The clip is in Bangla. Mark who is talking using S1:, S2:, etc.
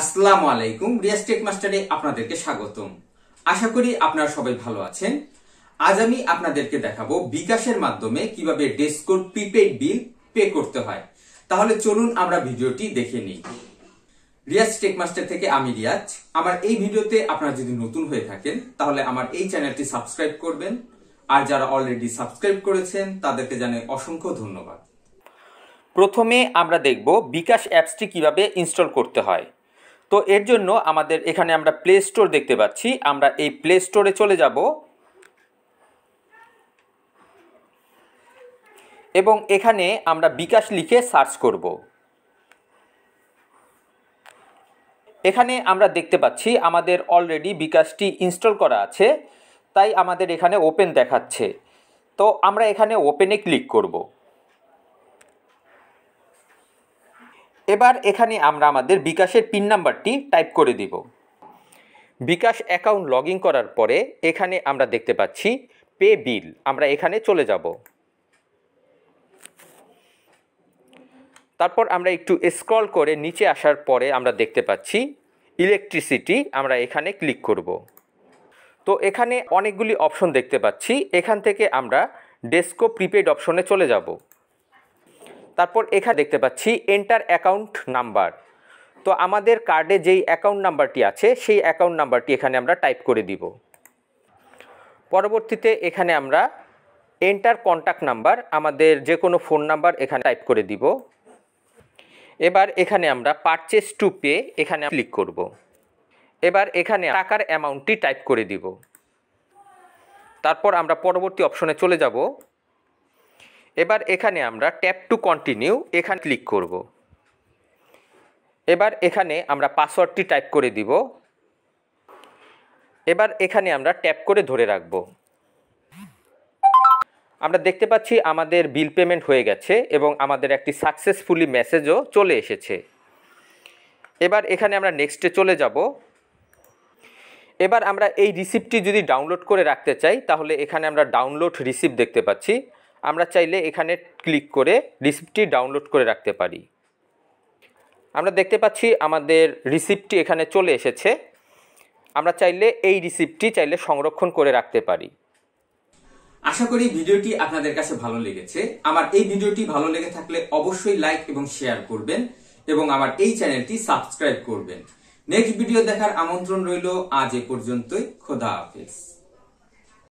S1: আসসালামু আলাইকুম রিয়াস্টেক মাস্টারে আপনাদেরকে স্বাগতম আশা করি আপনারা সবাই ভালো আছেন আজ আমি আপনাদেরকে দেখাবো বিকাশের মাধ্যমে কিভাবে ডেস্কোর প্রিপেড বিল পে করতে হয় তাহলে চলুন আমরা ভিডিওটি দেখে নিই রিয়াজ টেকমাস্টার থেকে আমি রিয়াজ আমার এই ভিডিওতে আপনারা যদি নতুন হয়ে থাকেন তাহলে আমার এই চ্যানেলটি সাবস্ক্রাইব করবেন আর যারা অলরেডি সাবস্ক্রাইব করেছেন তাদেরকে জানে অসংখ্য ধন্যবাদ প্রথমে আমরা দেখব বিকাশ অ্যাপসটি কিভাবে ইনস্টল করতে হয় তো এর জন্য আমাদের এখানে আমরা প্লে স্টোর দেখতে পাচ্ছি আমরা এই প্লে স্টোরে চলে যাব এবং এখানে আমরা বিকাশ লিখে সার্চ করব এখানে আমরা দেখতে পাচ্ছি আমাদের অলরেডি বিকাশটি ইনস্টল করা আছে তাই আমাদের এখানে ওপেন দেখাচ্ছে তো আমরা এখানে ওপেনে ক্লিক করবো এবার এখানে আমরা আমাদের বিকাশের পিন নাম্বারটি টাইপ করে দিব বিকাশ অ্যাকাউন্ট লগ করার পরে এখানে আমরা দেখতে পাচ্ছি পে বিল আমরা এখানে চলে যাব তারপর আমরা একটু স্ক্রল করে নিচে আসার পরে আমরা দেখতে পাচ্ছি ইলেকট্রিসিটি আমরা এখানে ক্লিক করব তো এখানে অনেকগুলি অপশন দেখতে পাচ্ছি এখান থেকে আমরা ডেস্কো প্রিপেড অপশনে চলে যাব তারপর এখানে দেখতে পাচ্ছি এন্টার অ্যাকাউন্ট নাম্বার তো আমাদের কার্ডে যেই অ্যাকাউন্ট নাম্বারটি আছে সেই অ্যাকাউন্ট নাম্বারটি এখানে আমরা টাইপ করে দিব পরবর্তীতে এখানে আমরা এন্টার কন্ট্যাক্ট নাম্বার আমাদের যে কোনো ফোন নাম্বার এখানে টাইপ করে দিব এবার এখানে আমরা পারচেস টু পে এখানে ক্লিক করব। এবার এখানে টাকার অ্যামাউন্টটি টাইপ করে দিব তারপর আমরা পরবর্তী অপশনে চলে যাব এবার এখানে আমরা ট্যাপ টু কন্টিনিউ এখানে ক্লিক করব এবার এখানে আমরা পাসওয়ার্ডটি টাইপ করে দিব এবার এখানে আমরা ট্যাপ করে ধরে রাখব আমরা দেখতে পাচ্ছি আমাদের বিল পেমেন্ট হয়ে গেছে এবং আমাদের একটি সাকসেসফুলি মেসেজও চলে এসেছে এবার এখানে আমরা নেক্সটে চলে যাব এবার আমরা এই রিসিপ্টটি যদি ডাউনলোড করে রাখতে চাই তাহলে এখানে আমরা ডাউনলোড রিসিপ্ট দেখতে পাচ্ছি আমরা চাইলে এখানে ক্লিক করে রিসিপ্টটি ডাউনলোড করে রাখতে পারি আমরা দেখতে পাচ্ছি আমাদের রিসিপ্টটি এখানে চলে এসেছে আমরা চাইলে এই রিসিপ্টটি চাইলে সংরক্ষণ করে রাখতে পারি আশা করি ভিডিওটি আপনাদের কাছে ভালো লেগেছে আমার এই ভিডিওটি ভালো লেগে থাকলে অবশ্যই লাইক এবং শেয়ার করবেন এবং আমার এই চ্যানেলটি সাবস্ক্রাইব করবেন নেক্সট ভিডিও দেখার আমন্ত্রণ রইল আজ এ পর্যন্তই খোদা হাফেজ